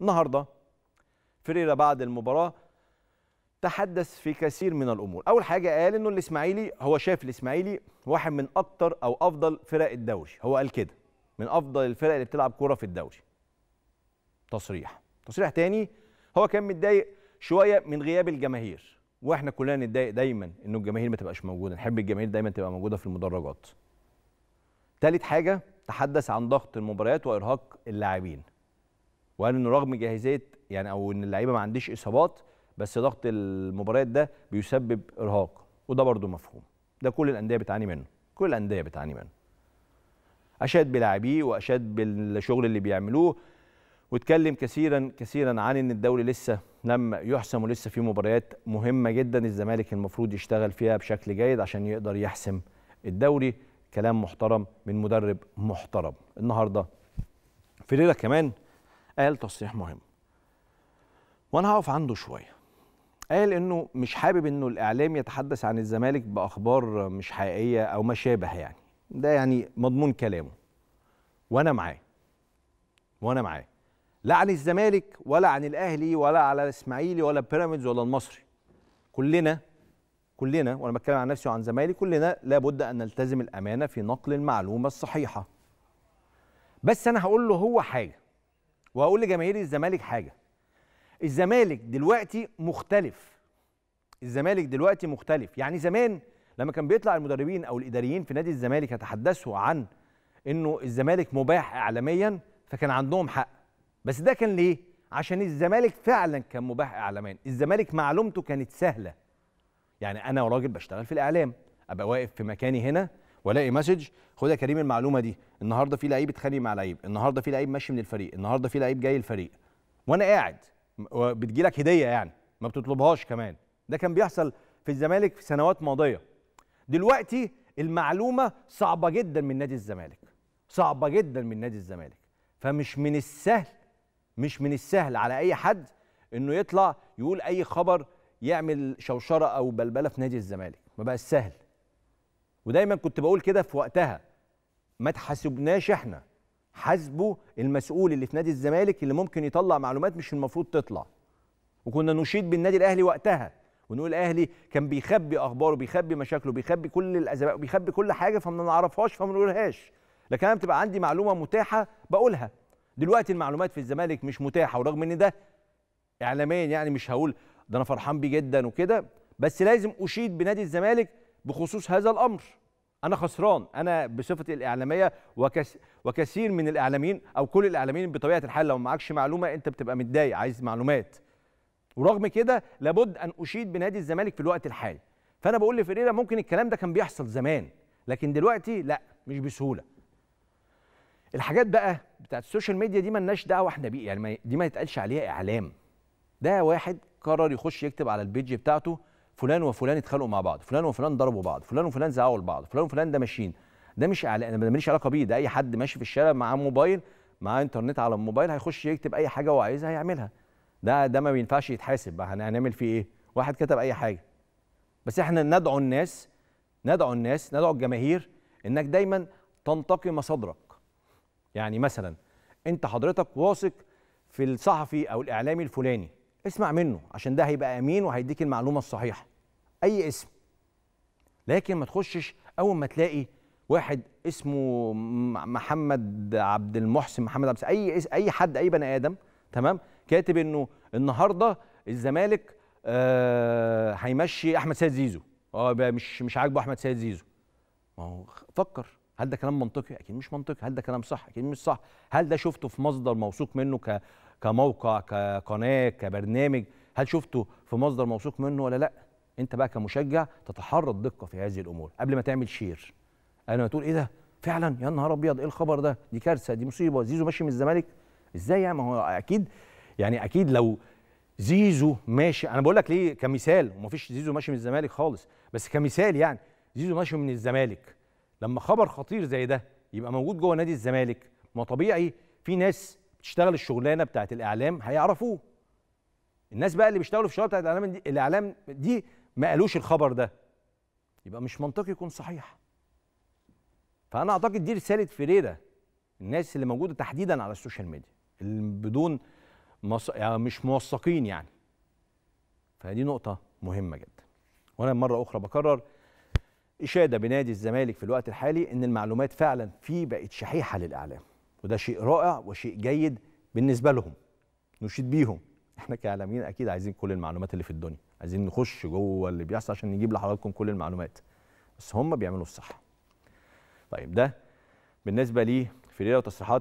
النهارده فريرة بعد المباراه تحدث في كثير من الامور اول حاجه قال انه الاسماعيلي هو شاف الاسماعيلي واحد من اكتر او افضل فرق الدوري هو قال كده من افضل الفرق اللي بتلعب كوره في الدوري تصريح تصريح تاني هو كان متضايق شويه من غياب الجماهير واحنا كلنا نتضايق دايما انه الجماهير ما تبقاش موجوده نحب الجماهير دايما تبقى موجوده في المدرجات تالت حاجه تحدث عن ضغط المباريات وارهاق اللاعبين وقال انه رغم جاهزيه يعني او ان اللعيبه ما عنديش اصابات بس ضغط المباريات ده بيسبب ارهاق وده برضه مفهوم ده كل الانديه بتعاني منه كل الانديه بتعاني منه اشاد بلاعبيه واشاد بالشغل اللي بيعملوه واتكلم كثيرا كثيرا عن ان الدوري لسه لم يحسم ولسه في مباريات مهمه جدا الزمالك المفروض يشتغل فيها بشكل جيد عشان يقدر يحسم الدوري كلام محترم من مدرب محترم النهارده فيريرا كمان قال تصريح مهم وانا هقف عنده شويه قال انه مش حابب انه الاعلام يتحدث عن الزمالك باخبار مش حقيقيه او ما شابه يعني ده يعني مضمون كلامه وانا معاه وانا معاه لا عن الزمالك ولا عن الاهلي ولا على الاسماعيلي ولا بيراميدز ولا المصري كلنا كلنا وانا بتكلم عن نفسي وعن زمايلي كلنا لابد ان نلتزم الامانه في نقل المعلومه الصحيحه بس انا هقول له هو حاجه وهقول لجماهير الزمالك حاجه الزمالك دلوقتي مختلف الزمالك دلوقتي مختلف يعني زمان لما كان بيطلع المدربين او الاداريين في نادي الزمالك يتحدثوا عن انه الزمالك مباح اعلاميا فكان عندهم حق بس ده كان ليه عشان الزمالك فعلا كان مباح اعلاميا الزمالك معلومته كانت سهله يعني انا راجل بشتغل في الاعلام ابقى واقف في مكاني هنا والاقي مسج خد يا كريم المعلومه دي النهارده في لعيب اتخانق مع لعيب النهارده في لعيب ماشي من الفريق النهارده في لعيب جاي الفريق وانا قاعد بتجيلك هديه يعني ما بتطلبهاش كمان ده كان بيحصل في الزمالك في سنوات ماضيه دلوقتي المعلومه صعبه جدا من نادي الزمالك صعبه جدا من نادي الزمالك فمش من السهل مش من السهل على اي حد انه يطلع يقول اي خبر يعمل شوشره او بلبله في نادي الزمالك ما بقاش سهل ودايما كنت بقول كده في وقتها ما تحاسبناش احنا حاسبوا المسؤول اللي في نادي الزمالك اللي ممكن يطلع معلومات مش المفروض تطلع وكنا نشيد بالنادي الاهلي وقتها ونقول الاهلي كان بيخبي اخباره بيخبي مشاكله بيخبي كل الازمات بيخبي كل حاجه فما نعرفهاش فما نقولهاش لكن انا بتبقى عندي معلومه متاحه بقولها دلوقتي المعلومات في الزمالك مش متاحه ورغم ان ده اعلاميا يعني مش هقول ده انا فرحان بيه جدا وكده بس لازم اشيد بنادي الزمالك بخصوص هذا الامر انا خسران انا بصفتي الاعلاميه وكس وكثير من الاعلاميين او كل الاعلاميين بطبيعه الحال لو معكش معلومه انت بتبقى متضايق عايز معلومات ورغم كده لابد ان اشيد بنادي الزمالك في الوقت الحالي فانا بقول لفريرا ممكن الكلام ده كان بيحصل زمان لكن دلوقتي لا مش بسهوله الحاجات بقى بتاعت السوشيال ميديا دي مالناش دعوه احنا بيه يعني دي ما يتقالش عليها اعلام ده واحد قرر يخش يكتب على البيج بتاعته فلان وفلان اتخانقوا مع بعض فلان وفلان ضربوا بعض فلان وفلان زعقوا لبعض فلان وفلان ده ماشيين ده مش اعلان انا ماليش علاقه بيه ده اي حد ماشي في الشارع معاه موبايل معاه انترنت على الموبايل هيخش يكتب اي حاجه هو عايزها هيعملها ده ده ما بينفعش يتحاسب هنعمل فيه ايه واحد كتب اي حاجه بس احنا ندعو الناس ندعو الناس ندعو الجماهير انك دايما تنتقي مصادرك يعني مثلا انت حضرتك واثق في الصحفي او الاعلامي الفلاني اسمع منه عشان ده هيبقى امين وهيديك المعلومه الصحيحه اي اسم لكن ما تخشش اول ما تلاقي واحد اسمه محمد عبد المحسن محمد عبد اي اي حد اي بني ادم تمام كاتب انه النهارده الزمالك آه هيمشي احمد سيد زيزو اه مش مش عاجبه احمد سيد زيزو ما هو فكر هل ده كلام منطقي اكيد مش منطقي هل ده كلام صح اكيد مش صح هل ده شفته في مصدر موثوق منه ك كموقع كقناه كبرنامج هل شفته في مصدر موثوق منه ولا لا انت بقى كمشجع تتحرى الدقه في هذه الامور قبل ما تعمل شير انا تقول ايه ده فعلا يا نهار ابيض ايه الخبر ده دي كارثه دي مصيبه زيزو ماشي من الزمالك ازاي يعني ما هو اكيد يعني اكيد لو زيزو ماشي انا بقول لك ليه كمثال ومفيش زيزو ماشي من الزمالك خالص بس كمثال يعني زيزو ماشي من الزمالك لما خبر خطير زي ده يبقى موجود جوه نادي الزمالك ما طبيعي في ناس بتشتغل الشغلانه بتاعت الاعلام هيعرفوه الناس بقى اللي بيشتغلوا في الشغلانه بتاعت الاعلام دي, الإعلام دي ما قالوش الخبر ده يبقى مش منطقي يكون صحيح فانا اعتقد دي رساله فريرة الناس اللي موجوده تحديدا على السوشيال ميديا اللي بدون مص... يعني مش موثقين يعني فدي نقطه مهمه جدا وانا مره اخرى بكرر اشاده بنادي الزمالك في الوقت الحالي ان المعلومات فعلا في بقت شحيحه للاعلام وده شيء رائع وشيء جيد بالنسبه لهم نشيد بيهم احنا كاعلاميين اكيد عايزين كل المعلومات اللي في الدنيا عايزين نخش جوه اللي بيحصل عشان نجيب لحضراتكم كل المعلومات بس هم بيعملوا الصح طيب ده بالنسبه لي في ليله وتصريحات